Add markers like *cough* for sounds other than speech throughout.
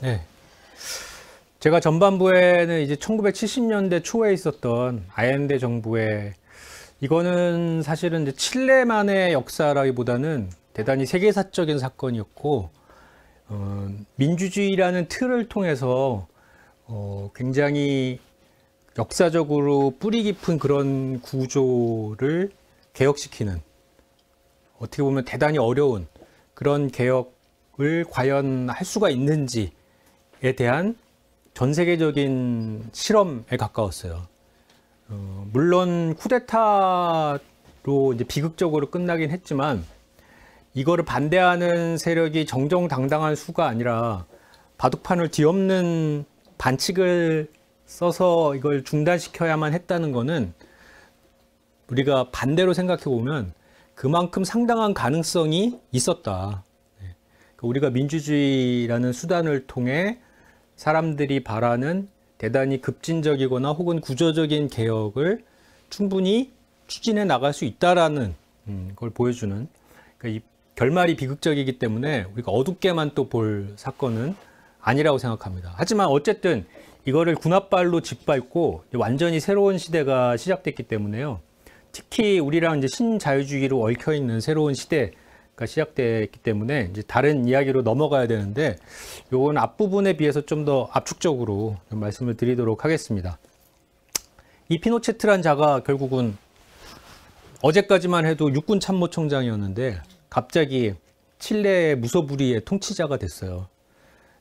네. 제가 전반부에는 이제 1970년대 초에 있었던 아얀데 정부의 이거는 사실은 이제 칠레만의 역사라기보다는 대단히 세계사적인 사건이었고 어, 민주주의라는 틀을 통해서 어, 굉장히 역사적으로 뿌리 깊은 그런 구조를 개혁시키는 어떻게 보면 대단히 어려운 그런 개혁을 과연 할 수가 있는지 에 대한 전 세계적인 실험에 가까웠어요. 어, 물론 쿠데타로 이제 비극적으로 끝나긴 했지만 이거를 반대하는 세력이 정정당당한 수가 아니라 바둑판을 뒤엎는 반칙을 써서 이걸 중단시켜야만 했다는 거는 우리가 반대로 생각해 보면 그만큼 상당한 가능성이 있었다. 네. 그러니까 우리가 민주주의라는 수단을 통해 사람들이 바라는 대단히 급진적이거나 혹은 구조적인 개혁을 충분히 추진해 나갈 수 있다라는 음, 걸 보여주는 그러니까 결말이 비극적이기 때문에 우리가 어둡게만 또 볼 사건은 아니라고 생각합니다. 하지만 어쨌든 이거를 군합발로 짓밟고 완전히 새로운 시대가 시작됐기 때문에요. 특히 우리랑 이제 신자유주의로 얽혀 있는 새로운 시대 가 그러니까 시작됐기 때문에 이제 다른 이야기로 넘어가야 되는데 요건 앞부분에 비해서 좀 더 압축적으로 좀 말씀을 드리도록 하겠습니다. 이 피노체트란 자가 결국은 어제까지만 해도 육군 참모총장이었는데 갑자기 칠레 무소불위의 통치자가 됐어요.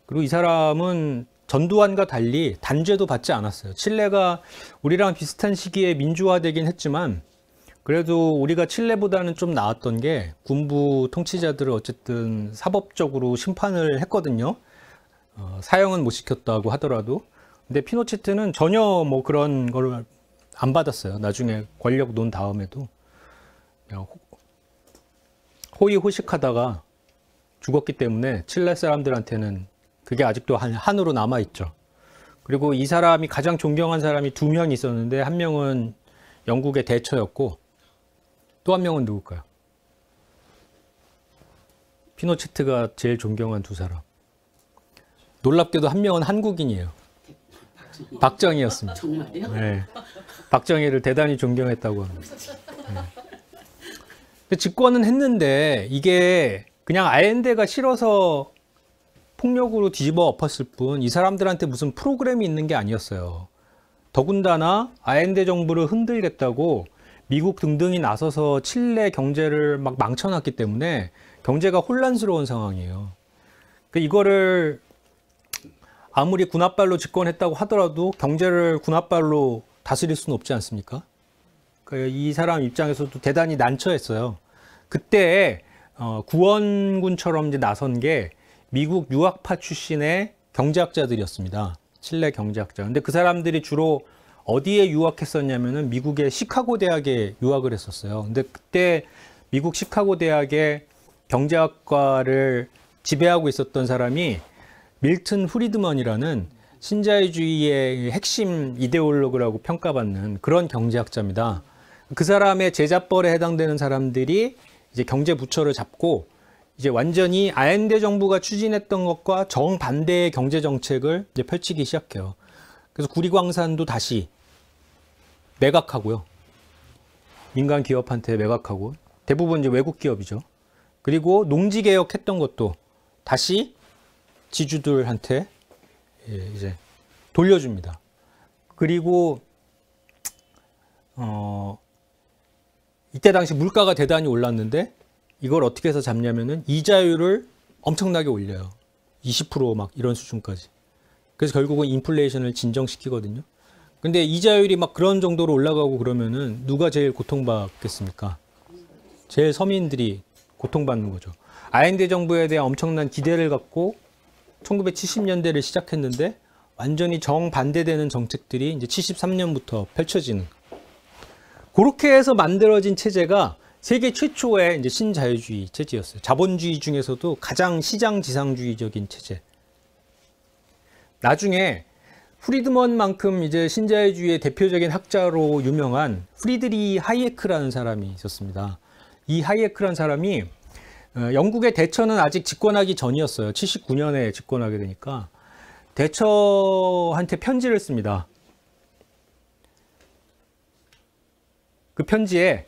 그리고 이 사람은 전두환과 달리 단죄도 받지 않았어요. 칠레가 우리랑 비슷한 시기에 민주화되긴 했지만 그래도 우리가 칠레보다는 좀 나았던 게 군부 통치자들을 어쨌든 사법적으로 심판을 했거든요. 어, 사형은 못 시켰다고 하더라도. 근데 피노체트는 전혀 뭐 그런 걸 안 받았어요. 나중에 권력 논 다음에도. 호의호식하다가 죽었기 때문에 칠레 사람들한테는 그게 아직도 한, 한으로 남아있죠. 그리고 이 사람이 가장 존경한 사람이 두 명 있었는데 한 명은 영국의 대처였고 또한 명은 누굴까요? 피노체트가 제일 존경한 두 사람. 놀랍게도 한 명은 한국인이에요. 박정희였습니다. 정말요? 네. 박정희를 대단히 존경했다고 합니다. 네. 집권은 했는데 이게 그냥 아엔데가 싫어서 폭력으로 뒤집어 엎었을 뿐 이 사람들한테 무슨 프로그램이 있는 게 아니었어요. 더군다나 아엔데 정부를 흔들겠다고 미국 등등이 나서서 칠레 경제를 막 망쳐놨기 때문에 경제가 혼란스러운 상황이에요. 그 이거를 아무리 군합발로 집권했다고 하더라도 경제를 군합발로 다스릴 수는 없지 않습니까? 그이 그러니까 사람 입장에서도 대단히 난처했어요. 그때 어, 구원군처럼 이제 나선 게 미국 유학파 출신의 경제학자들이었습니다. 칠레 경제학자. 근데 그 사람들이 주로 어디에 유학했었냐면은 미국의 시카고 대학에 유학을 했었어요. 근데 그때 미국 시카고 대학의 경제학과를 지배하고 있었던 사람이 밀튼 후리드먼이라는 신자유주의의 핵심 이데올로그라고 평가받는 그런 경제학자입니다. 그 사람의 제자벌에 해당되는 사람들이 이제 경제 부처를 잡고 이제 완전히 아엔데 정부가 추진했던 것과 정반대의 경제 정책을 이제 펼치기 시작해요. 그래서 구리광산도 다시 매각하고요. 민간 기업한테 매각하고 대부분 이제 외국 기업이죠. 그리고 농지 개혁했던 것도 다시 지주들한테 예, 이제 돌려줍니다. 그리고 어 이때 당시 물가가 대단히 올랐는데 이걸 어떻게 해서 잡냐면은 이자율을 엄청나게 올려요. 20%막 이런 수준까지. 그래서 결국은 인플레이션을 진정시키거든요. 근데 이자율이 막 그런 정도로 올라가고 그러면은 누가 제일 고통받겠습니까? 제일 서민들이 고통받는 거죠. 아인대 정부에 대한 엄청난 기대를 갖고 1970년대를 시작했는데 완전히 정반대되는 정책들이 이제 73년부터 펼쳐지는 그렇게 해서 만들어진 체제가 세계 최초의 이제 신자유주의 체제였어요. 자본주의 중에서도 가장 시장 지상주의적인 체제. 나중에 프리드먼만큼 이제 신자유주의의 대표적인 학자로 유명한 프리드리 하이에크라는 사람이 있었습니다. 이 하이에크라는 사람이 어, 영국의 대처는 아직 집권하기 전이었어요. 79년에 집권하게 되니까 대처한테 편지를 씁니다. 그 편지에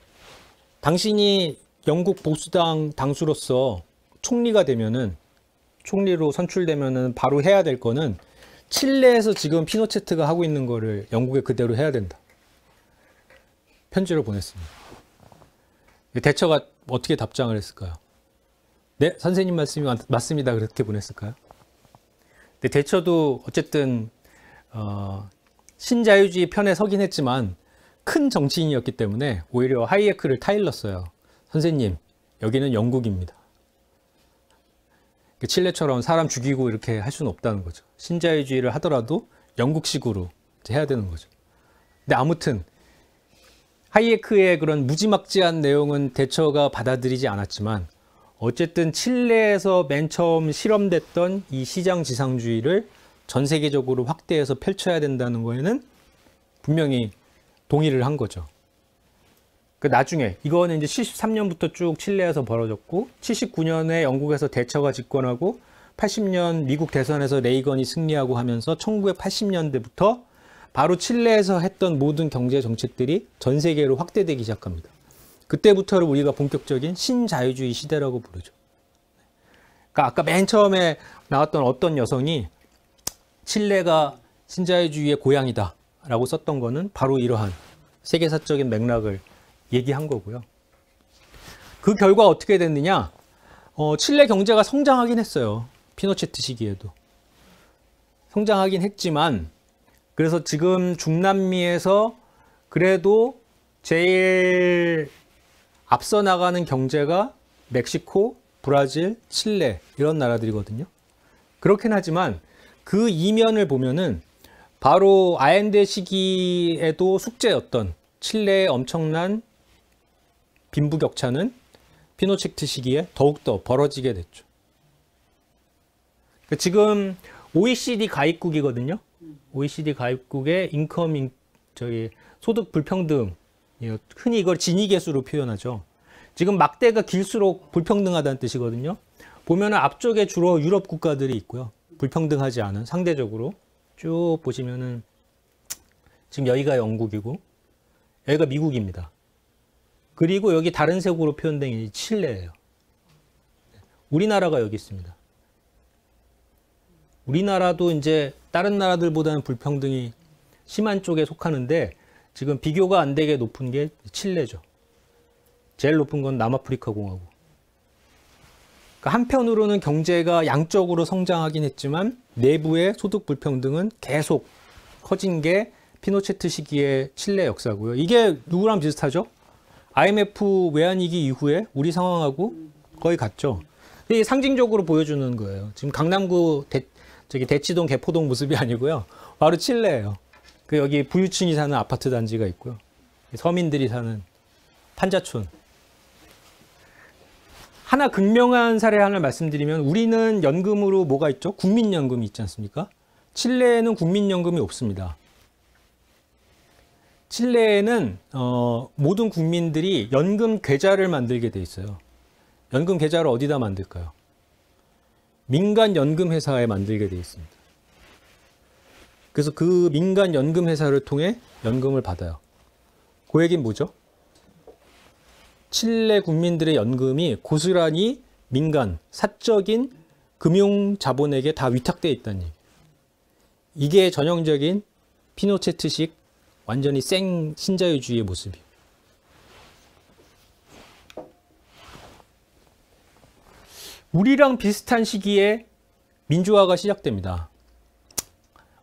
당신이 영국 보수당 당수로서 총리가 되면은 총리로 선출되면은 바로 해야 될 거는 칠레에서 지금 피노체트가 하고 있는 거를 영국에 그대로 해야 된다. 편지를 보냈습니다. 대처가 어떻게 답장을 했을까요? 네, 선생님 말씀이 맞습니다. 그렇게 보냈을까요? 근데 대처도 어쨌든 어, 신자유주의 편에 서긴 했지만 큰 정치인이었기 때문에 오히려 하이에크를 타일렀어요. 선생님, 여기는 영국입니다. 그 칠레처럼 사람 죽이고 이렇게 할 수는 없다는 거죠. 신자유주의를 하더라도 영국식으로 해야 되는 거죠. 근데 아무튼 하이에크의 그런 무지막지한 내용은 대처가 받아들이지 않았지만 어쨌든 칠레에서 맨 처음 실험됐던 이 시장 지상주의를 전 세계적으로 확대해서 펼쳐야 된다는 거에는 분명히 동의를 한 거죠. 그 나중에 이거는 이제 73년부터 쭉 칠레에서 벌어졌고 79년에 영국에서 대처가 집권하고 80년 미국 대선에서 레이건이 승리하고 하면서 1980년대부터 바로 칠레에서 했던 모든 경제 정책들이 전 세계로 확대되기 시작합니다. 그때부터를 우리가 본격적인 신자유주의 시대라고 부르죠. 그러니까 아까 맨 처음에 나왔던 어떤 여성이 칠레가 신자유주의의 고향이다라고 썼던 거는 바로 이러한 세계사적인 맥락을 얘기한 거고요. 그 결과 어떻게 됐느냐? 어, 칠레 경제가 성장하긴 했어요. 피노체트 시기에도. 성장하긴 했지만 그래서 지금 중남미에서 그래도 제일 앞서 나가는 경제가 멕시코, 브라질, 칠레 이런 나라들이거든요. 그렇긴 하지만 그 이면을 보면은 바로 아엔데 시기에도 숙제였던 칠레의 엄청난 빈부격차는 피노체트 시기에 더욱더 벌어지게 됐죠. 그러니까 지금 OECD 가입국이거든요. OECD 가입국의 인컴 인, 저기 소득 불평등 흔히 이걸 지니 계수로 표현하죠. 지금 막대가 길수록 불평등하다는 뜻이거든요. 보면 앞쪽에 주로 유럽 국가들이 있고요. 불평등하지 않은 상대적으로 쭉 보시면은 지금 여기가 영국이고 여기가 미국입니다. 그리고 여기 다른 색으로 표현된 게 칠레예요. 우리나라가 여기 있습니다. 우리나라도 이제 다른 나라들보다는 불평등이 심한 쪽에 속하는데 지금 비교가 안 되게 높은 게 칠레죠. 제일 높은 건 남아프리카 공화국. 그러니까 한편으로는 경제가 양적으로 성장하긴 했지만 내부의 소득 불평등은 계속 커진 게 피노체트 시기의 칠레 역사고요. 이게 누구랑 비슷하죠? IMF 외환위기 이후에 우리 상황하고 거의 같죠. 이게 상징적으로 보여주는 거예요. 지금 강남구 대, 저기 대치동 개포동 모습이 아니고요. 바로 칠레예요. 그 여기 부유층이 사는 아파트 단지가 있고요. 서민들이 사는 판자촌. 하나 극명한 사례 하나 말씀드리면 우리는 연금으로 뭐가 있죠? 국민연금이 있지 않습니까? 칠레에는 국민연금이 없습니다. 칠레에는 어, 모든 국민들이 연금 계좌를 만들게 돼 있어요. 연금 계좌를 어디다 만들까요? 민간 연금 회사에 만들게 돼 있습니다. 그래서 그 민간 연금 회사를 통해 연금을 받아요. 고액인 그 뭐죠? 칠레 국민들의 연금이 고스란히 민간 사적인 금융 자본에게 다 위탁돼 있다는 이게 전형적인 피노체트식 완전히 생 신자유주의의 모습이에요. 우리랑 비슷한 시기에 민주화가 시작됩니다.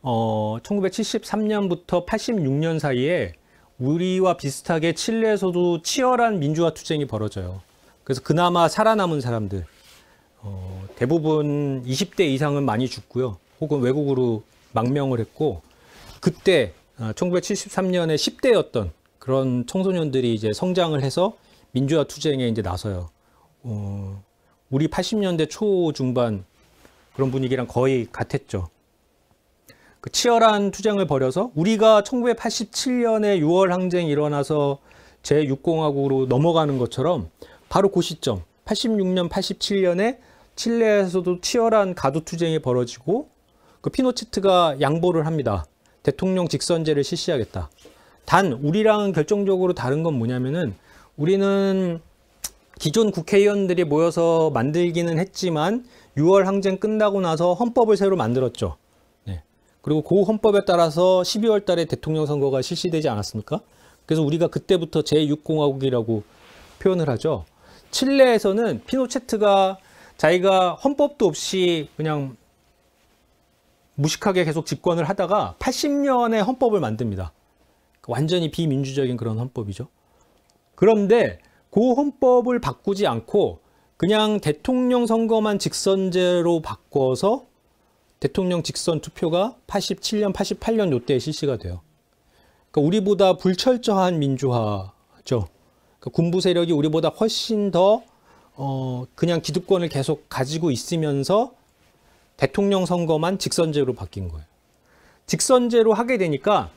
어, 1973년부터 86년 사이에 우리와 비슷하게 칠레에서도 치열한 민주화 투쟁이 벌어져요. 그래서 그나마 살아남은 사람들 어, 대부분 20대 이상은 많이 죽고요. 혹은 외국으로 망명을 했고 그때 1973년에 아, 10대였던 그런 청소년들이 이제 성장을 해서 민주화 투쟁에 이제 나서요. 어, 우리 80년대 초 중반 그런 분위기랑 거의 같았죠. 그 치열한 투쟁을 벌여서 우리가 1987년에 6월 항쟁이 일어나서 제6공화국으로 넘어가는 것처럼 바로 그 시점 86년 87년에 칠레에서도 치열한 가두 투쟁이 벌어지고 그 피노체트가 양보를 합니다. 대통령 직선제를 실시하겠다. 단 우리랑은 결정적으로 다른 건 뭐냐면은 우리는 기존 국회의원들이 모여서 만들기는 했지만 6월 항쟁 끝나고 나서 헌법을 새로 만들었죠. 네. 그리고 그 헌법에 따라서 12월 달에 대통령 선거가 실시되지 않았습니까? 그래서 우리가 그때부터 제6공화국이라고 표현을 하죠. 칠레에서는 피노체트가 자기가 헌법도 없이 그냥 무식하게 계속 집권을 하다가 80년에 헌법을 만듭니다. 완전히 비민주적인 그런 헌법이죠. 그런데 그 헌법을 바꾸지 않고 그냥 대통령 선거만 직선제로 바꿔서 대통령 직선 투표가 87년, 88년 요때 실시가 돼요. 그러니까 우리보다 불철저한 민주화죠. 그러니까 군부 세력이 우리보다 훨씬 더 어, 그냥 기득권을 계속 가지고 있으면서 대통령 선거만 직선제로 바뀐 거예요. 직선제로 하게 되니까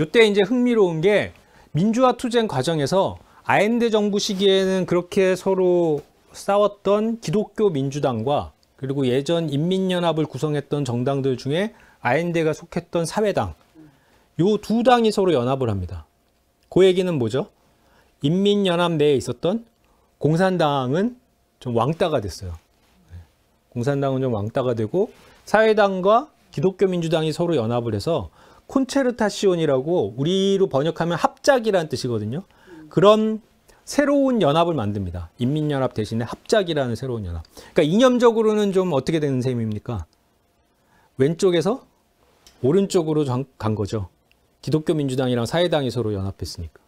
이때 이제 흥미로운 게 민주화 투쟁 과정에서 아엔데 정부 시기에는 그렇게 서로 싸웠던 기독교 민주당과 그리고 예전 인민연합을 구성했던 정당들 중에 아엔데가 속했던 사회당 요 두 당이 서로 연합을 합니다. 그 얘기는 뭐죠? 인민연합 내에 있었던 공산당은 좀 왕따가 됐어요. 공산당은 좀 왕따가 되고 사회당과 기독교 민주당이 서로 연합을 해서 콘체르타시온이라고 우리로 번역하면 합작이라는 뜻이거든요. 그런 새로운 연합을 만듭니다. 인민연합 대신에 합작이라는 새로운 연합. 그러니까 이념적으로는 좀 어떻게 되는 셈입니까? 왼쪽에서 오른쪽으로 간 거죠. 기독교 민주당이랑 사회당이 서로 연합했으니까.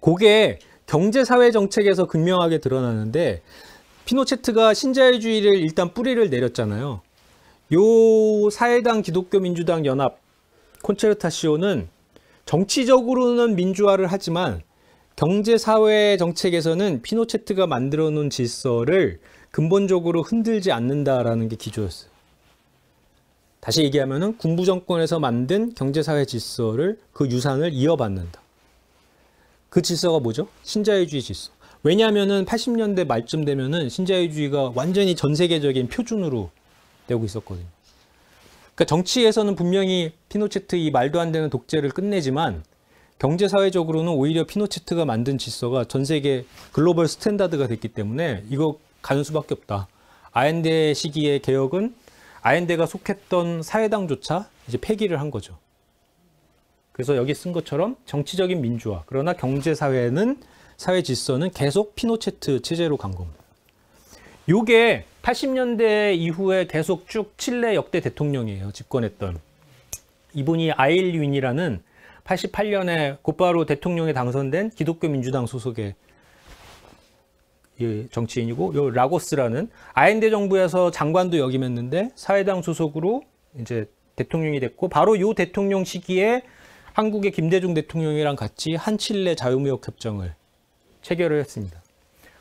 그게 경제사회 정책에서 극명하게 드러나는데 피노체트가 신자유주의를 일단 뿌리를 내렸잖아요. 요 사회당 기독교 민주당 연합 콘체르타시오는 정치적으로는 민주화를 하지만 경제 사회 정책에서는 피노체트가 만들어 놓은 질서를 근본적으로 흔들지 않는다라는 게 기조였어요. 다시 얘기하면 군부 정권에서 만든 경제 사회 질서를 그 유산을 이어받는다. 그 질서가 뭐죠? 신자유주의 질서. 왜냐하면은 80년대 말쯤 되면은 신자유주의가 완전히 전 세계적인 표준으로 되고 있었거든요. 그러니까 정치에서는 분명히 피노체트 이 말도 안 되는 독재를 끝내지만 경제 사회적으로는 오히려 피노체트가 만든 질서가 전 세계 글로벌 스탠다드가 됐기 때문에 이거 가는 수밖에 없다. 아엔데 시기의 개혁은 아엔데가 속했던 사회당조차 이제 폐기를 한 거죠. 그래서 여기 쓴 것처럼 정치적인 민주화 그러나 경제 사회는 사회 질서는 계속 피노체트 체제로 간 겁니다. 요게 80년대 이후에 계속 쭉 칠레 역대 대통령이에요. 집권했던. 이분이 아일윈이라는 88년에 곧바로 대통령에 당선된 기독교 민주당 소속의 예, 정치인이고 요 라고스라는 아엔데 정부에서 장관도 역임했는데 사회당 소속으로 이제 대통령이 됐고 바로 요 대통령 시기에 한국의 김대중 대통령이랑 같이 한칠레 자유무역 협정을 체결을 했습니다.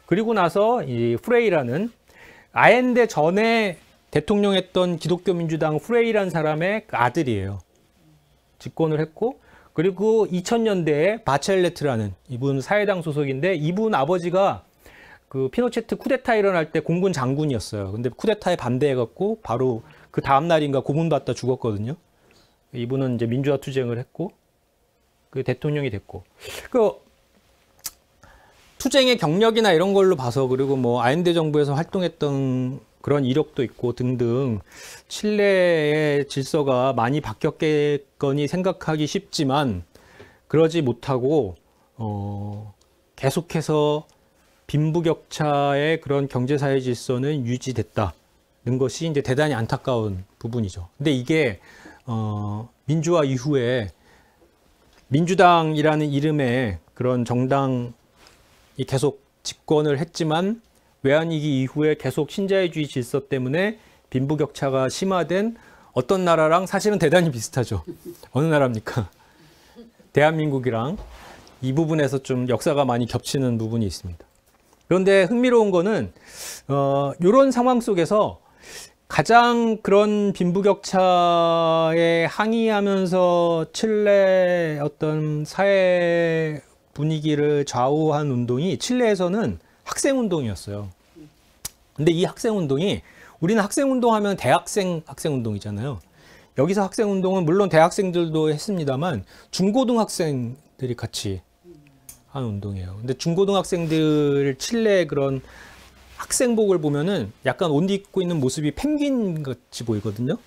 그리고 나서 이 프레이라는 아엔데 전에 대통령했던 기독교 민주당 프레이라는 사람의 그 아들이에요. 집권을 했고 그리고 2000년대에 바첼레트라는 이분 사회당 소속인데 이분 아버지가 그 피노체트 쿠데타 일어날 때 공군 장군이었어요. 근데 쿠데타에 반대해갖고 바로 그 다음 날인가 고문받다 죽었거든요. 이분은 이제 민주화 투쟁을 했고 그 대통령이 됐고 그 투쟁의 경력이나 이런 걸로 봐서 그리고 뭐 아인대 정부에서 활동했던 그런 이력도 있고 등등 칠레의 질서가 많이 바뀌었겠거니 생각하기 쉽지만 그러지 못하고 어 계속해서 빈부격차의 그런 경제사회 질서는 유지됐다는 것이 이제 대단히 안타까운 부분이죠. 근데 이게 어 민주화 이후에 민주당이라는 이름의 그런 정당 계속 집권을 했지만 외환위기 이후에 계속 신자유주의 질서 때문에 빈부격차가 심화된 어떤 나라랑 사실은 대단히 비슷하죠. 어느 나라입니까? 대한민국이랑 이 부분에서 좀 역사가 많이 겹치는 부분이 있습니다. 그런데 흥미로운 거는 어, 이런 상황 속에서 가장 그런 빈부격차에 항의하면서 칠레 어떤 사회 분위기를 좌우한 운동이 칠레에서는 학생 운동이었어요. 근데 이 학생 운동이 우리는 학생 운동하면 대학생 학생 운동이잖아요. 여기서 학생 운동은 물론 대학생들도 했습니다만 중고등학생들이 같이 한 운동이에요. 근데 중고등학생들 칠레 그런 학생복을 보면은 약간 옷 입고 있는 모습이 펭귄 같이 보이거든요.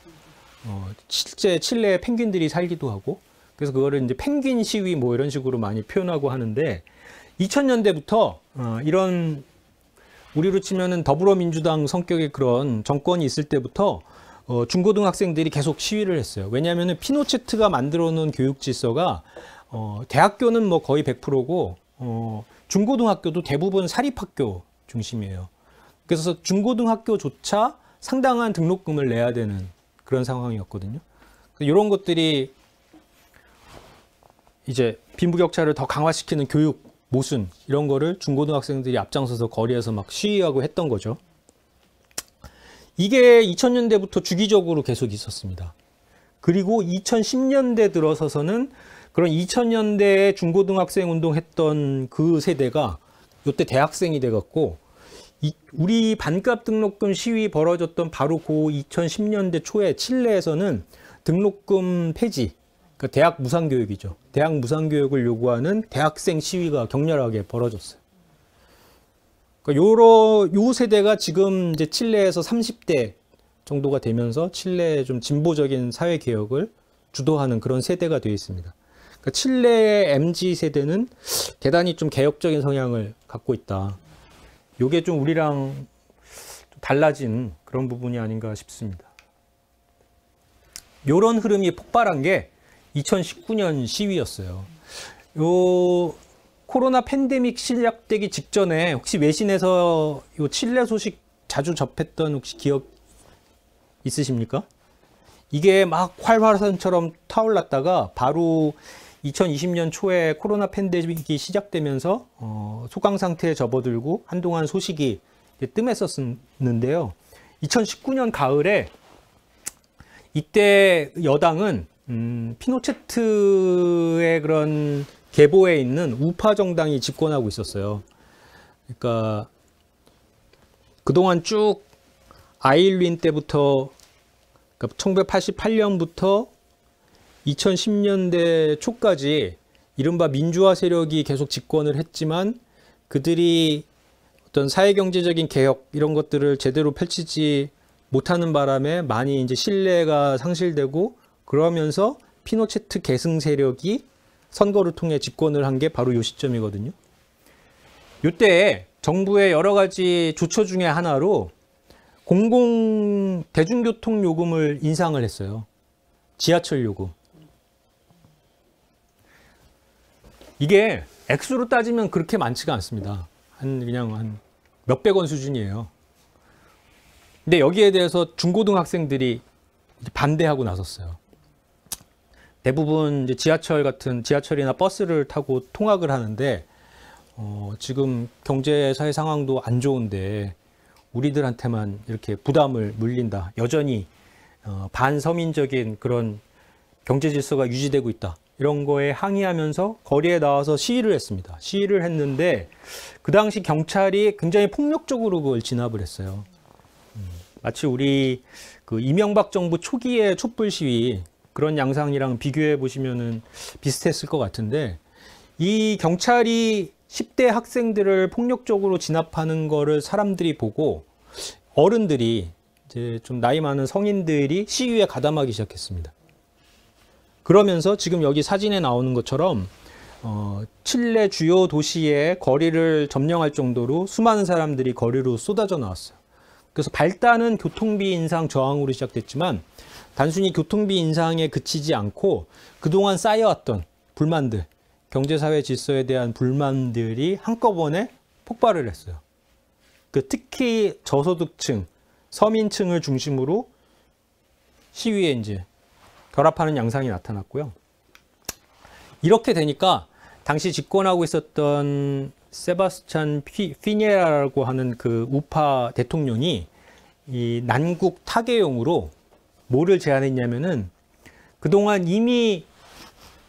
어, 실제 칠레 에 펭귄들이 살기도 하고 그래서 그거를 이제 펭귄 시위 뭐 이런 식으로 많이 표현하고 하는데 2000년대부터 어, 이런 우리로 치면은 더불어민주당 성격의 그런 정권이 있을 때부터 어, 중고등학생들이 계속 시위를 했어요. 왜냐하면 피노체트가 만들어 놓은 교육 질서가 어, 대학교는 뭐 거의 100%고 어, 중고등학교도 대부분 사립학교 중심이에요. 그래서 중고등학교조차 상당한 등록금을 내야 되는 그런 상황이었거든요. 이런 것들이 이제 빈부격차를 더 강화시키는 교육 모순 이런 거를 중고등학생들이 앞장서서 거리에서 막 시위하고 했던 거죠. 이게 2000년대부터 주기적으로 계속 있었습니다. 그리고 2010년대 들어서서는 그런 2000년대에 중고등학생 운동했던 그 세대가 요때 대학생이 돼갖고 이 우리 반값 등록금 시위 벌어졌던 바로 그 2010년대 초에 칠레에서는 등록금 폐지, 그러니까 대학 무상교육이죠. 대학 무상교육을 요구하는 대학생 시위가 격렬하게 벌어졌어요. 그러니까 요러, 요 세대가 지금 이제 칠레에서 30대 정도가 되면서 칠레의 좀 진보적인 사회 개혁을 주도하는 그런 세대가 되어 있습니다. 그러니까 칠레의 MZ 세대는 대단히 좀 개혁적인 성향을 갖고 있다. 요게 좀 우리랑 좀 달라진 그런 부분이 아닌가 싶습니다. 요런 흐름이 폭발한 게 2019년 시위였어요. 요 코로나 팬데믹 시작되기 직전에 혹시 외신에서 요 칠레 소식 자주 접했던 혹시 기억 있으십니까? 이게 막 활활산처럼 타올랐다가 바로 2020년 초에 코로나 팬데믹이 시작되면서 어, 소강 상태에 접어들고 한동안 소식이 뜸했었는데요. 2019년 가을에 이때 여당은 음, 피노체트의 그런 계보에 있는 우파 정당이 집권하고 있었어요. 그러니까 그동안 쭉 아일린 때부터 그러니까 1988년부터 2010년대 초까지 이른바 민주화 세력이 계속 집권을 했지만 그들이 어떤 사회경제적인 개혁 이런 것들을 제대로 펼치지 못하는 바람에 많이 이제 신뢰가 상실되고 그러면서 피노체트 계승 세력이 선거를 통해 집권을 한 게 바로 요 시점이거든요. 요때 정부의 여러 가지 조처 중에 하나로 공공 대중교통 요금을 인상을 했어요. 지하철 요금. 이게 액수로 따지면 그렇게 많지가 않습니다. 한 그냥 한 몇백 원 수준이에요. 근데 여기에 대해서 중고등학생들이 반대하고 나섰어요. 대부분 이제 지하철 같은 지하철이나 버스를 타고 통학을 하는데 어, 지금 경제 사회 상황도 안 좋은데 우리들한테만 이렇게 부담을 물린다. 여전히 어, 반서민적인 그런 경제 질서가 유지되고 있다. 이런 거에 항의하면서 거리에 나와서 시위를 했습니다. 시위를 했는데 그 당시 경찰이 굉장히 폭력적으로 그걸 진압을 했어요. 음, 마치 우리 그 이명박 정부 초기의 촛불 시위 그런 양상이랑 비교해 보시면 비슷했을 것 같은데 이 경찰이 10대 학생들을 폭력적으로 진압하는 거를 사람들이 보고 어른들이 이제 좀 나이 많은 성인들이 시위에 가담하기 시작했습니다. 그러면서 지금 여기 사진에 나오는 것처럼 어, 칠레 주요 도시의 거리를 점령할 정도로 수많은 사람들이 거리로 쏟아져 나왔어요. 그래서 발단은 교통비 인상 저항으로 시작됐지만 단순히 교통비 인상에 그치지 않고 그동안 쌓여왔던 불만들, 경제사회 질서에 대한 불만들이 한꺼번에 폭발을 했어요. 그 특히 저소득층, 서민층을 중심으로 시위에 이제 결합하는 양상이 나타났고요. 이렇게 되니까 당시 집권하고 있었던 세바스찬 피, 피니라고 하는 그 우파 대통령이 이 난국 타개용으로 뭐를 제안했냐면은 그동안 이미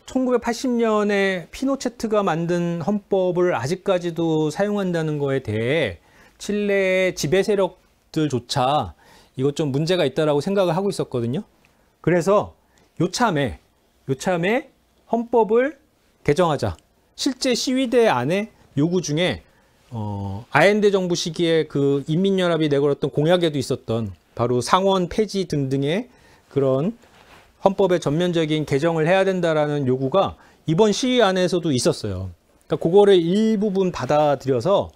1980년에 피노체트가 만든 헌법을 아직까지도 사용한다는 거에 대해 칠레의 지배 세력들조차 이것 좀 문제가 있다라고 생각을 하고 있었거든요. 그래서 요참에 요참에 헌법을 개정하자. 실제 시위대 안에 요구 중에 어, 아엔데 정부 시기에 그 인민연합이 내걸었던 공약에도 있었던 바로 상원 폐지 등등의 그런 헌법의 전면적인 개정을 해야 된다라는 요구가 이번 시위 안에서도 있었어요. 그러니까 그거를 일부분 받아들여서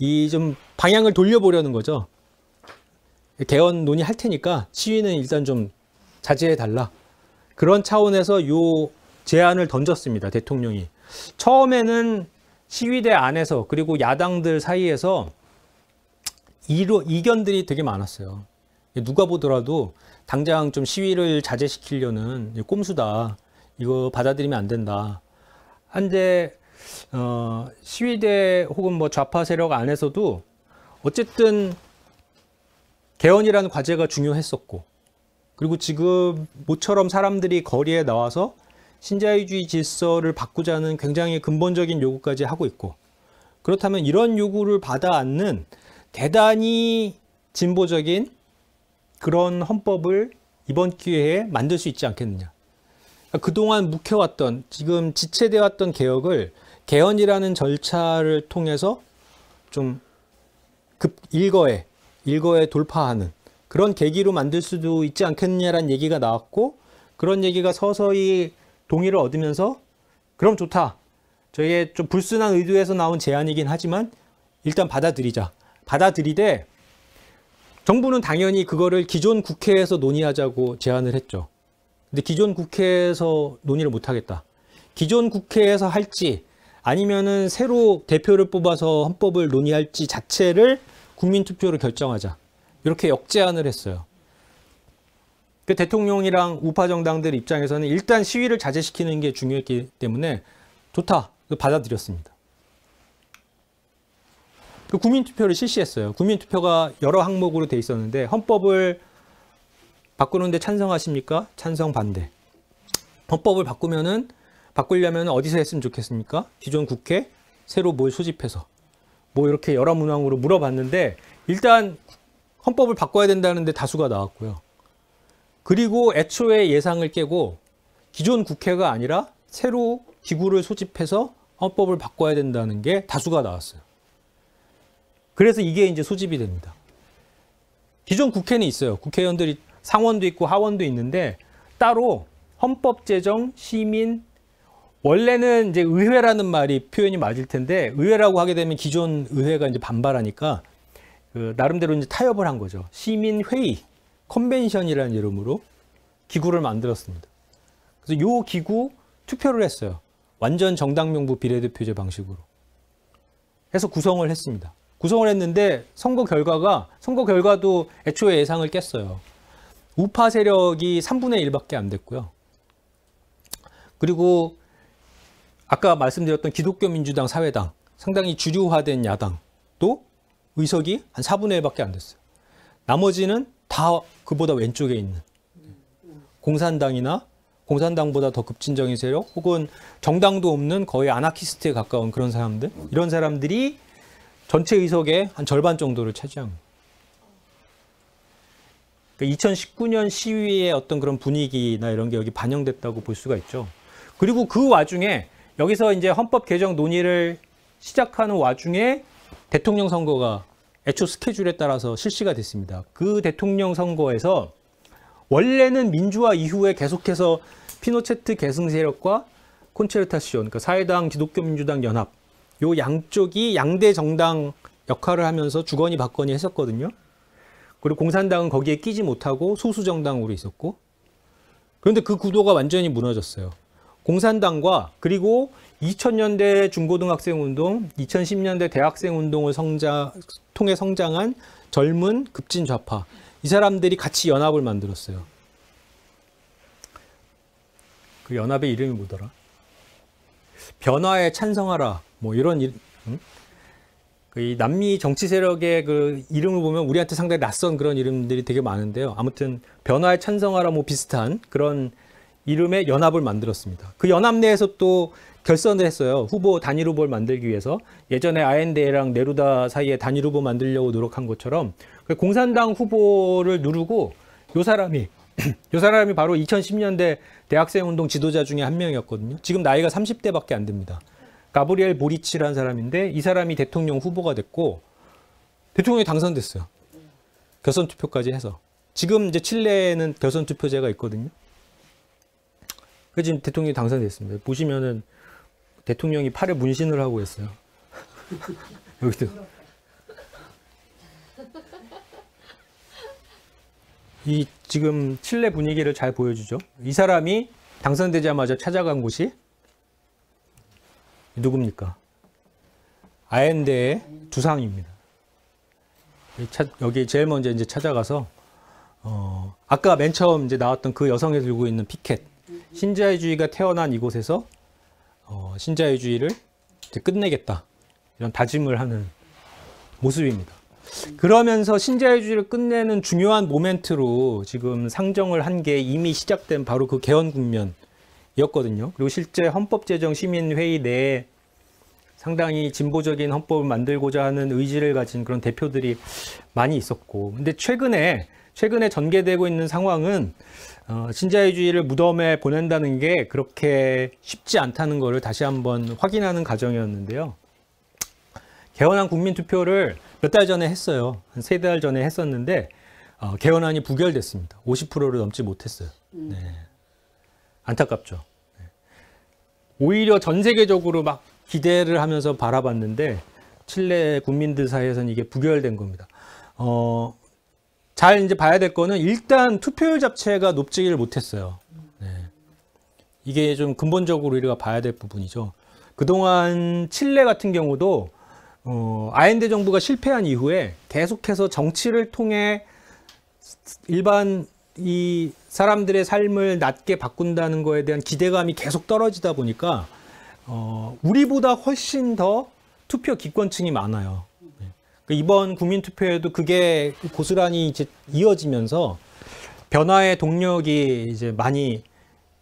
이 좀 방향을 돌려보려는 거죠. 개헌 논의할 테니까 시위는 일단 좀 자제해 달라. 그런 차원에서 요 제안을 던졌습니다. 대통령이. 처음에는 시위대 안에서 그리고 야당들 사이에서 이 이견들이 되게 많았어요. 누가 보더라도 당장 좀 시위를 자제시키려는 꼼수다. 이거 받아들이면 안 된다. 한데 어, 시위대 혹은 뭐 좌파 세력 안에서도 어쨌든 개헌이라는 과제가 중요했었고 그리고 지금 모처럼 사람들이 거리에 나와서 신자유주의 질서를 바꾸자는 굉장히 근본적인 요구까지 하고 있고 그렇다면 이런 요구를 받아 안는 대단히 진보적인 그런 헌법을 이번 기회에 만들 수 있지 않겠느냐. 그러니까 그동안 묵혀왔던 지금 지체되어 왔던 개혁을 개헌이라는 절차를 통해서 좀 급 일거에 일거에 돌파하는 그런 계기로 만들 수도 있지 않겠냐라는 느 얘기가 나왔고 그런 얘기가 서서히 동의를 얻으면서 그럼 좋다. 저게 좀 불순한 의도에서 나온 제안이긴 하지만 일단 받아들이자. 받아들이되 정부는 당연히 그거를 기존 국회에서 논의하자고 제안을 했죠. 근데 기존 국회에서 논의를 못 하겠다. 기존 국회에서 할지 아니면은 새로 대표를 뽑아서 헌법을 논의할지 자체를 국민투표로 결정하자. 이렇게 역제안을 했어요. 그 대통령이랑 우파 정당들 입장에서는 일단 시위를 자제시키는 게 중요했기 때문에 좋다. 받아들였습니다. 그 국민투표를 실시했어요. 국민투표가 여러 항목으로 돼 있었는데 헌법을 바꾸는데 찬성하십니까? 찬성 반대. 헌법을 바꾸면은 바꾸려면 어디서 했으면 좋겠습니까? 기존 국회 새로 뭘 소집해서 뭐 이렇게 여러 문항으로 물어봤는데 일단 헌법을 바꿔야 된다는데 다수가 나왔고요. 그리고 애초에 예상을 깨고 기존 국회가 아니라 새로 기구를 소집해서 헌법을 바꿔야 된다는 게 다수가 나왔어요. 그래서 이게 이제 소집이 됩니다. 기존 국회는 있어요. 국회의원들이 상원도 있고 하원도 있는데 따로 헌법제정 시민, 원래는 이제 의회라는 말이 표현이 맞을 텐데 의회라고 하게 되면 기존 의회가 이제 반발하니까 그 나름대로 이제 타협을 한 거죠. 시민회의, 컨벤션이라는 이름으로 기구를 만들었습니다. 그래서 요 기구 투표를 했어요. 완전 정당명부 비례대표제 방식으로 해서 구성을 했습니다. 구성을 했는데 선거 결과가 선거 결과도 애초에 예상을 깼어요. 우파 세력이 3분의 1밖에 안 됐고요. 그리고 아까 말씀드렸던 기독교 민주당 사회당 상당히 주류화된 야당도 의석이 한 4분의 1밖에 안 됐어요. 나머지는 다 그보다 왼쪽에 있는 공산당이나 공산당보다 더 급진적인 세력 혹은 정당도 없는 거의 아나키스트에 가까운 그런 사람들 이런 사람들이 전체 의석의 한 절반 정도를 차지한 그러니까 2019년 시위의 어떤 그런 분위기나 이런 게 여기 반영됐다고 볼 수가 있죠. 그리고 그 와중에 여기서 이제 헌법 개정 논의를 시작하는 와중에 대통령 선거가 애초 스케줄에 따라서 실시가 됐습니다. 그 대통령 선거에서 원래는 민주화 이후에 계속해서 피노체트 계승 세력과 콘체르타시온, 그러니까 사회당 기독교 민주당 연합 요 양쪽이 양대 정당 역할을 하면서 주거니 받거니 했었거든요. 그리고 공산당은 거기에 끼지 못하고 소수 정당으로 있었고 그런데 그 구도가 완전히 무너졌어요. 공산당과 그리고 2000년대 중고등학생 운동, 2010년대 대학생 운동을 성장, 통해 성장한 젊은 급진 좌파 이 사람들이 같이 연합을 만들었어요. 그 연합의 이름이 뭐더라? 변화에 찬성하라 뭐 이런 일, 음? 그 이 남미 정치 세력의 그 이름을 보면 우리한테 상당히 낯선 그런 이름들이 되게 많은데요. 아무튼 변화에 찬성하라 뭐 비슷한 그런 이름의 연합을 만들었습니다. 그 연합 내에서 또 결선을 했어요. 후보 단일 후보를 만들기 위해서 예전에 아엔데랑 네루다 사이에 단일 후보 만들려고 노력한 것처럼 그 공산당 후보를 누르고 요 사람이 *clears throat* 요 사람이 바로 2010년대 대학생 운동 지도자 중에 한 명이었거든요. 지금 나이가 30대밖에 안 됩니다. 가브리엘 보리치라는 사람인데 이 사람이 대통령 후보가 됐고 대통령이 당선됐어요. 결선 투표까지 해서. 지금 이제 칠레는 에 결선 투표제가 있거든요. 그 지금 대통령이 당선됐습니다. 보시면은 대통령이 팔에 문신을 하고 있어요. *laughs* 여기도. 이 지금 칠레 분위기를 잘 보여주죠. 이 사람이 당선되자마자 찾아간 곳이 누굽니까? 아엔데의 두상입니다. 여기 제일 먼저 이제 찾아가서 어, 아까 맨 처음 이제 나왔던 그 여성이 들고 있는 피켓 신자유주의가 태어난 이곳에서 어, 신자유주의를 끝내겠다 이런 다짐을 하는 모습입니다. 그러면서 신자유주의를 끝내는 중요한 모멘트로 지금 상정을 한 게 이미 시작된 바로 그 개헌 국면 이었거든요 그리고 실제 헌법 제정 시민 회의 내에 상당히 진보적인 헌법을 만들고자 하는 의지를 가진 그런 대표들이 많이 있었고, 근데 최근에 최근에 전개되고 있는 상황은 어, 신자유주의를 무덤에 보낸다는 게 그렇게 쉽지 않다는 것을 다시 한번 확인하는 과정이었는데요. 개헌안 국민투표를 몇 달 전에 했어요. 한 세 달 전에 했었는데 어, 개헌안이 부결됐습니다. 50%를 넘지 못했어요. 음. 네. 안타깝죠. 네. 오히려 전 세계적으로 막 기대를 하면서 바라봤는데 칠레 국민들 사이에서는 이게 부결된 겁니다. 어, 잘 이제 봐야 될 거는 일단 투표율 자체가 높지를 못했어요. 네. 이게 좀 근본적으로 우리가 봐야 될 부분이죠. 그동안 칠레 같은 경우도 어, 아엔데 정부가 실패한 이후에 계속해서 정치를 통해 일반 이 사람들의 삶을 낮게 바꾼다는 거에 대한 기대감이 계속 떨어지다 보니까 어, 우리보다 훨씬 더 투표 기권층이 많아요. 네. 그 이번 국민투표에도 그게 그 고스란히 이제 이어지면서 변화의 동력이 이제 많이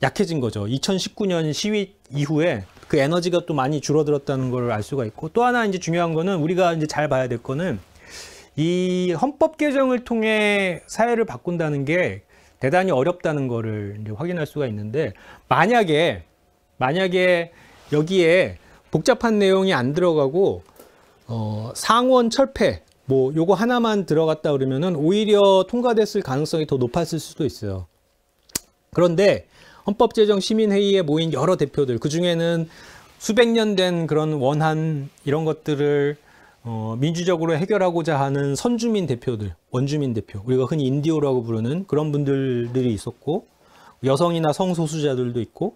약해진 거죠. 2019년 시위 이후에 그 에너지가 또 많이 줄어들었다는 걸 알 수가 있고 또 하나 이제 중요한 거는 우리가 이제 잘 봐야 될 거는 이 헌법 개정을 통해 사회를 바꾼다는 게 대단히 어렵다는 거를 이제 확인할 수가 있는데 만약에 만약에 여기에 복잡한 내용이 안 들어가고 어, 상원 철폐 뭐 요거 하나만 들어갔다 그러면은 오히려 통과됐을 가능성이 더 높았을 수도 있어요. 그런데 헌법재정 시민회의에 모인 여러 대표들 그 중에는 수백 년 된 그런 원한 이런 것들을 어, 민주적으로 해결하고자 하는 선주민 대표들, 원주민 대표, 우리가 흔히 인디오라고 부르는 그런 분들이 있었고, 여성이나 성소수자들도 있고,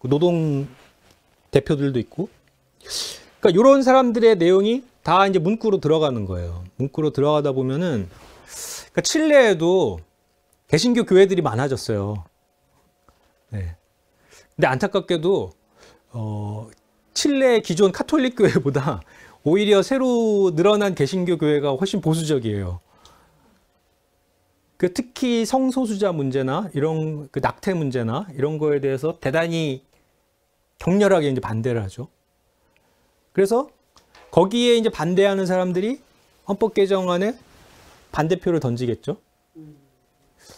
그 노동 대표들도 있고, 그러니까 이런 사람들의 내용이 다 이제 문구로 들어가는 거예요. 문구로 들어가다 보면은, 그러니까 칠레에도 개신교 교회들이 많아졌어요. 네. 근데 안타깝게도, 어, 칠레 의 기존 카톨릭 교회보다 오히려 새로 늘어난 개신교 교회가 훨씬 보수적이에요. 그 특히 성소수자 문제나 이런 그 낙태 문제나 이런 거에 대해서 대단히 격렬하게 이제 반대를 하죠. 그래서 거기에 이제 반대하는 사람들이 헌법 개정안에 반대표를 던지겠죠.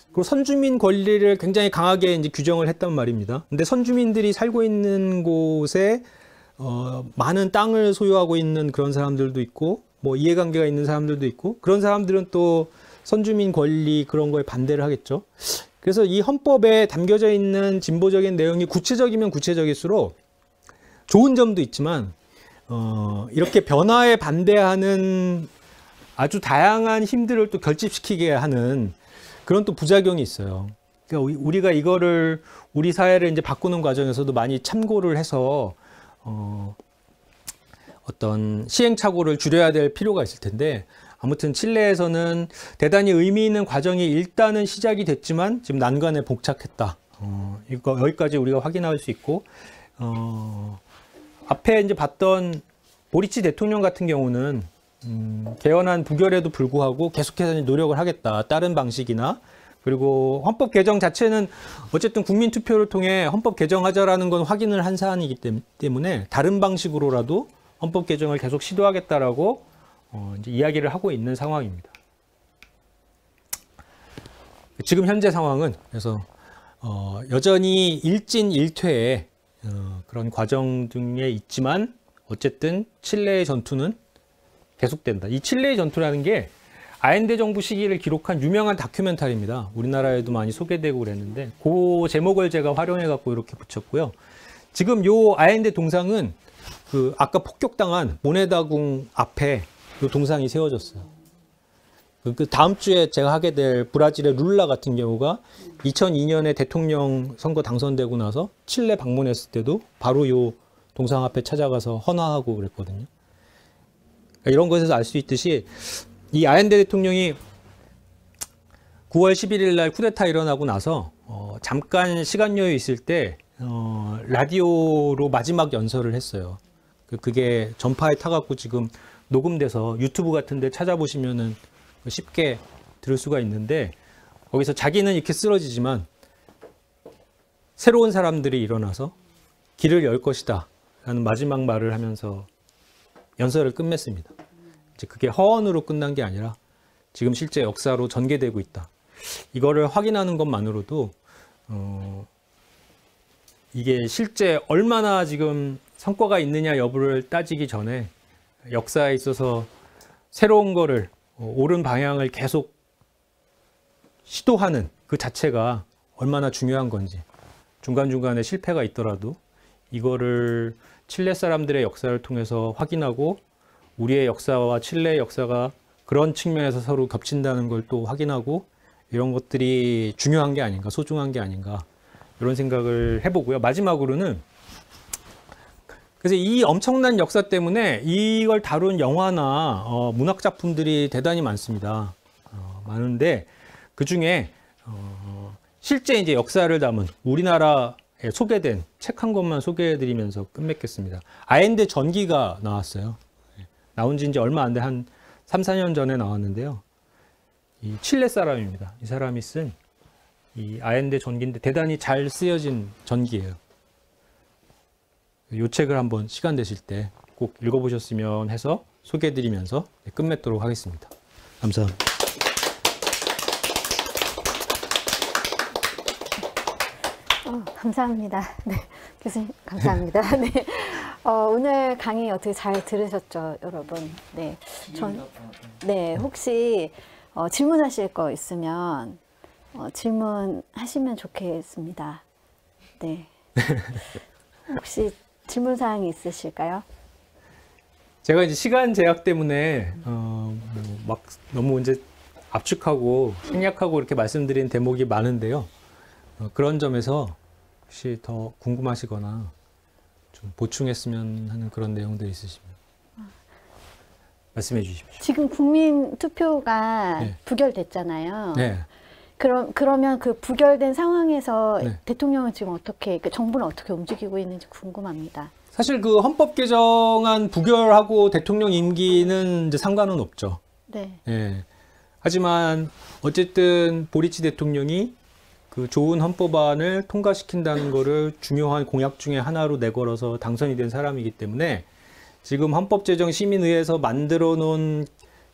그리고 선주민 권리를 굉장히 강하게 이제 규정을 했단 말입니다. 근데 선주민들이 살고 있는 곳에 어, 많은 땅을 소유하고 있는 그런 사람들도 있고 뭐 이해관계가 있는 사람들도 있고 그런 사람들은 또 선주민 권리 그런 거에 반대를 하겠죠. 그래서 이 헌법에 담겨져 있는 진보적인 내용이 구체적이면 구체적일수록 좋은 점도 있지만 어, 이렇게 변화에 반대하는 아주 다양한 힘들을 또 결집시키게 하는 그런 또 부작용이 있어요. 그러니까 우리가 이거를 우리 사회를 이제 바꾸는 과정에서도 많이 참고를 해서 어, 어떤 시행착오를 줄여야 될 필요가 있을 텐데 아무튼 칠레에서는 대단히 의미 있는 과정이 일단은 시작이 됐지만 지금 난관에 복착했다. 어, 이거 여기까지 우리가 확인할 수 있고 어, 앞에 이제 봤던 보리치 대통령 같은 경우는 음, 개헌한 부결에도 불구하고 계속해서 노력을 하겠다. 다른 방식이나 그리고 헌법 개정 자체는 어쨌든 국민 투표를 통해 헌법 개정하자라는 건 확인을 한 사안이기 때문에 다른 방식으로라도 헌법 개정을 계속 시도하겠다라고 어, 이제 이야기를 하고 있는 상황입니다. 지금 현재 상황은 그래서 어, 여전히 일진 일퇴의 어, 그런 과정 등에 있지만 어쨌든 칠레의 전투는 계속된다. 이 칠레의 전투라는 게 아엔데 정부 시기를 기록한 유명한 다큐멘터리입니다. 우리나라에도 많이 소개되고 그랬는데 그 제목을 제가 활용해 갖고 이렇게 붙였고요. 지금 요 아엔데 동상은 그 아까 폭격당한 모네다궁 앞에 요 동상이 세워졌어요. 그, 그 다음 주에 제가 하게 될 브라질의 룰라 같은 경우가 2002년에 대통령 선거 당선되고 나서 칠레 방문했을 때도 바로 요 동상 앞에 찾아가서 헌화하고 그랬거든요. 그러니까 이런 것에서 알 수 있듯이 이 아얀데 대통령이 9월 11일 날 쿠데타 일어나고 나서 어, 잠깐 시간 여유 있을 때 어, 라디오로 마지막 연설을 했어요. 그, 그게 전파에 타갖고 지금 녹음돼서 유튜브 같은데 찾아보시면은 쉽게 들을 수가 있는데 거기서 자기는 이렇게 쓰러지지만 새로운 사람들이 일어나서 길을 열 것이다 라는 마지막 말을 하면서 연설을 끝냈습니다. 이제 그게 허언으로 끝난 게 아니라 지금 실제 역사로 전개되고 있다. 이거를 확인하는 것만으로도 어, 이게 실제 얼마나 지금 성과가 있느냐 여부를 따지기 전에 역사에 있어서 새로운 거를 어, 옳은 방향을 계속 시도하는 그 자체가 얼마나 중요한 건지 중간중간에 실패가 있더라도 이거를 칠레 사람들의 역사를 통해서 확인하고 우리의 역사와 칠레의 역사가 그런 측면에서 서로 겹친다는 걸 또 확인하고 이런 것들이 중요한 게 아닌가, 소중한 게 아닌가 이런 생각을 해보고요. 마지막으로는 그래서 이 엄청난 역사 때문에 이걸 다룬 영화나 어, 문학 작품들이 대단히 많습니다. 어, 많은데 그 중에 어, 실제 이제 역사를 담은 우리나라에 소개된 책 한 권만 소개해드리면서 끝맺겠습니다. 아엔드 전기가 나왔어요. 나온 지 이제 얼마 안 돼 한 3, 4년 전에 나왔는데요. 이 칠레 사람입니다. 이 사람이 쓴 이 아엔데 전기인데 대단히 잘 쓰여진 전기예요. 요 책을 한번 시간 되실 때 꼭 읽어보셨으면 해서 소개해드리면서 끝맺도록 하겠습니다. 감사합니다. 어, 감사합니다. *laughs* 네, 교수님 감사합니다. *laughs* 네. 어, 오늘 강의 어떻게 잘 들으셨죠, 여러분? 네. 전, 네, 혹시 어, 질문하실 거 있으면 어, 질문하시면 좋겠습니다. 네. *laughs* 혹시 질문 사항이 있으실까요? 제가 이제 시간 제약 때문에 어, 뭐 막 너무 이제 압축하고 생략하고 이렇게 말씀드린 대목이 많은데요. 어, 그런 점에서 혹시 더 궁금하시거나 좀 보충했으면 하는 그런 내용도 있으시면 말씀해 주십시오. 지금 국민 투표가 네. 부결됐잖아요. 네. 그럼 그러면 그 부결된 상황에서 네. 대통령은 지금 어떻게 그 정부는 어떻게 움직이고 있는지 궁금합니다. 사실 그 헌법 개정안 부결하고 대통령 임기는 이제 상관은 없죠. 네. 예. 하지만 어쨌든 보리치 대통령이 그 좋은 헌법안을 통과시킨다는 것을 중요한 공약 중의 하나로 내걸어서 당선이 된 사람이기 때문에 지금 헌법제정 시민의회에서 만들어 놓은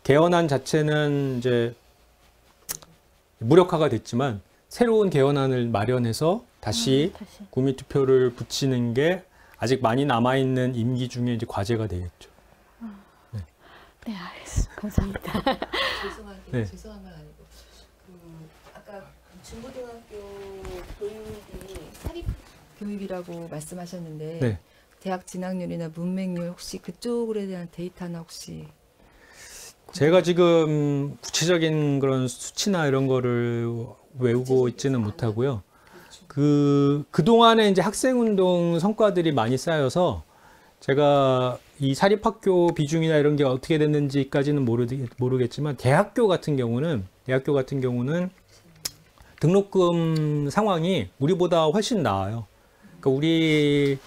개헌안 자체는 이제 무력화가 됐지만 새로운 개헌안을 마련해서 다시, 음, 다시. 국민 투표를 붙이는 게 아직 많이 남아 있는 임기 중에 이제 과제가 되겠죠. 아. 네, 네 알겠습니다. 감사합니다. 죄송하게 네. 죄송한 건 아니고 그 아까 중고등 교육이라고 말씀하셨는데 네. 대학 진학률이나 문맹률 혹시 그쪽에 대한 데이터나 혹시 제가 지금 구체적인 그런 수치나 이런 거를 외우고 있지는 못하고요. 그렇죠. 그, 그동안에 이제 학생운동 성과들이 많이 쌓여서 제가 이 사립학교 비중이나 이런 게 어떻게 됐는지까지는 모르, 모르겠지만 대학교 같은 경우는, 대학교 같은 경우는 등록금 상황이 우리보다 훨씬 나아요. 그러니까 우리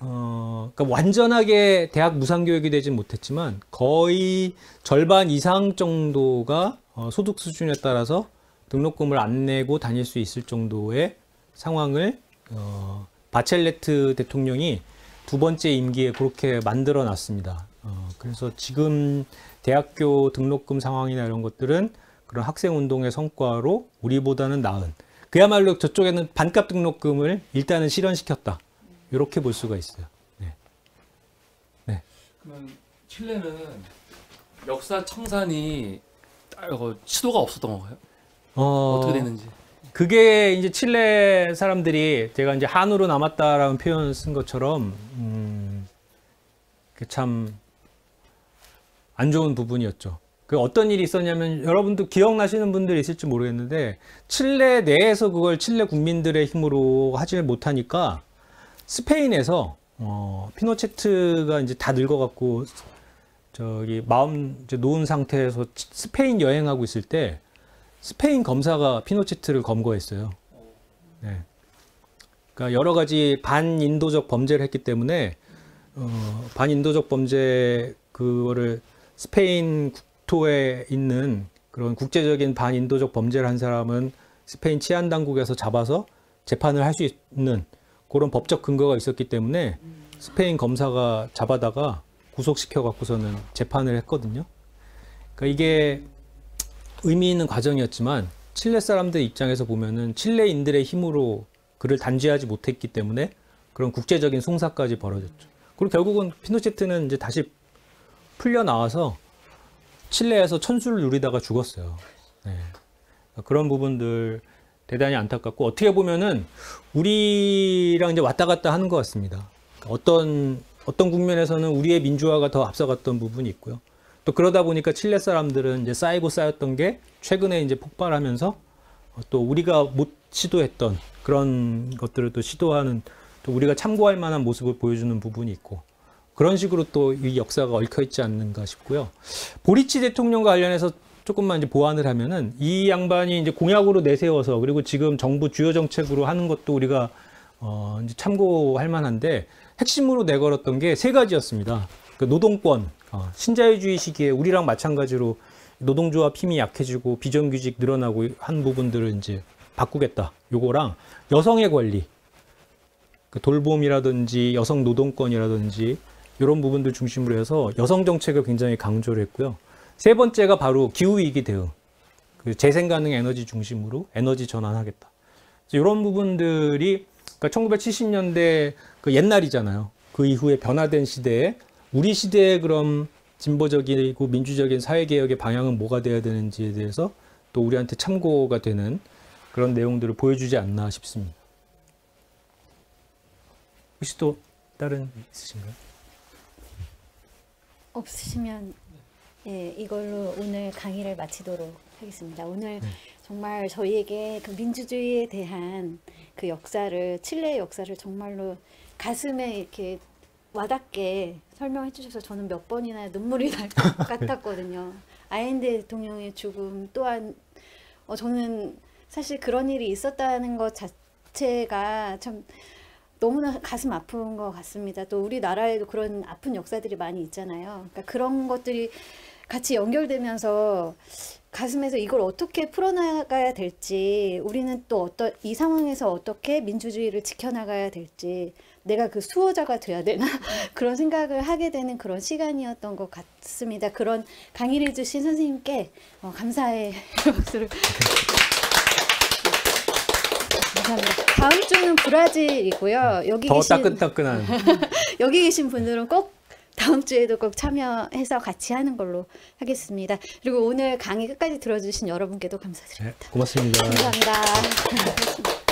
어, 그러니까 완전하게 대학 무상교육이 되진 못했지만 거의 절반 이상 정도가 어, 소득 수준에 따라서 등록금을 안 내고 다닐 수 있을 정도의 상황을 어, 바첼레트 대통령이 두 번째 임기에 그렇게 만들어 놨습니다. 어, 그래서 지금 대학교 등록금 상황이나 이런 것들은 그런 학생 운동의 성과로 우리보다는 나은 그야말로 저쪽에는 반값 등록금을 일단은 실현시켰다. 이렇게 볼 수가 있어요. 네. 네. 그러면 칠레는 역사 청산이 시도가 없었던 건가요? 어... 어떻게 됐는지. 그게 이제 칠레 사람들이 제가 이제 한으로 남았다라는 표현을 쓴 것처럼 음, 그 참안 좋은 부분이었죠. 그 어떤 일이 있었냐면 여러분도 기억나시는 분들 있을지 모르겠는데 칠레 내에서 그걸 칠레 국민들의 힘으로 하지 못하니까 스페인에서 어, 피노체트가 이제 다 늙어갖고 저기 마음 이제 놓은 상태에서 스페인 여행하고 있을 때 스페인 검사가 피노체트를 검거했어요. 네. 그러니까 여러 가지 반인도적 범죄를 했기 때문에 어, 반인도적 범죄 그거를 스페인 국토에 있는 그런 국제적인 반인도적 범죄를 한 사람은 스페인 치안 당국에서 잡아서 재판을 할 수 있는 그런 법적 근거가 있었기 때문에 스페인 검사가 잡아다가 구속시켜 갖고서는 재판을 했거든요. 그러니까 이게 의미 있는 과정이었지만 칠레 사람들 입장에서 보면은 칠레인들의 힘으로 그를 단죄하지 못했기 때문에 그런 국제적인 송사까지 벌어졌죠. 그리고 결국은 피노체트는 이제 다시 풀려 나와서 칠레에서 천수를 누리다가 죽었어요. 네. 그런 부분들 대단히 안타깝고 어떻게 보면은 우리랑 이제 왔다 갔다 하는 것 같습니다. 그러니까 어떤 어떤 국면에서는 우리의 민주화가 더 앞서갔던 부분이 있고요. 또 그러다 보니까 칠레 사람들은 이제 쌓이고 쌓였던 게 최근에 이제 폭발하면서 또 우리가 못 시도했던 그런 것들을 또 시도하는 또 우리가 참고할 만한 모습을 보여주는 부분이 있고 그런 식으로 또 이 역사가 얽혀 있지 않는가 싶고요. 보리치 대통령과 관련해서 조금만 이제 보완을 하면은 이 양반이 이제 공약으로 내세워서 그리고 지금 정부 주요 정책으로 하는 것도 우리가 어 이제 참고할 만한데 핵심으로 내걸었던 게 세 가지였습니다. 그 노동권, 어, 신자유주의 시기에 우리랑 마찬가지로 노동조합 힘이 약해지고 비정규직 늘어나고 한 부분들을 이제 바꾸겠다. 요거랑 여성의 권리, 그 돌봄이라든지 여성 노동권이라든지 이런 부분들 중심으로 해서 여성 정책을 굉장히 강조를 했고요. 세 번째가 바로 기후 위기 대응. 그 재생 가능 에너지 중심으로 에너지 전환하겠다. 이런 부분들이 그러니까 1970년대 그 옛날이잖아요. 그 이후에 변화된 시대에 우리 시대의 그럼 진보적이고 민주적인 사회개혁의 방향은 뭐가 돼야 되는지에 대해서 또 우리한테 참고가 되는 그런 내용들을 보여주지 않나 싶습니다. 혹시 또 다른 있으신가요? 없으시면 예, 이걸로 오늘 강의를 마치도록 하겠습니다. 오늘 네. 정말 저희에게 그 민주주의에 대한 그 역사를 칠레의 역사를 정말로 가슴에 이렇게 와닿게 설명해 주셔서 저는 몇 번이나 눈물이 날 것 *laughs* 같았거든요. 아엔데 대통령의 죽음 또한 어, 저는 사실 그런 일이 있었다는 것 자체가 참 너무나 가슴 아픈 것 같습니다. 또 우리나라에도 그런 아픈 역사들이 많이 있잖아요. 그러니까 그런 것들이 같이 연결되면서 가슴에서 이걸 어떻게 풀어나가야 될지 우리는 또 어떤 이 상황에서 어떻게 민주주의를 지켜나가야 될지 내가 그 수호자가 돼야 되나 *laughs* 그런 생각을 하게 되는 그런 시간이었던 것 같습니다. 그런 강의를 주신 선생님께 어, 감사의 *laughs* 박수를 감사합니다. 다음 주는 브라질이고요. 여기 더 계신 따끈따끈한 *laughs* 여기 계신 분들은 꼭 다음 주에도 꼭 참여해서 같이 하는 걸로 하겠습니다. 그리고 오늘 강의 끝까지 들어주신 여러분께도 감사드립니다. 네, 고맙습니다. 감사합니다.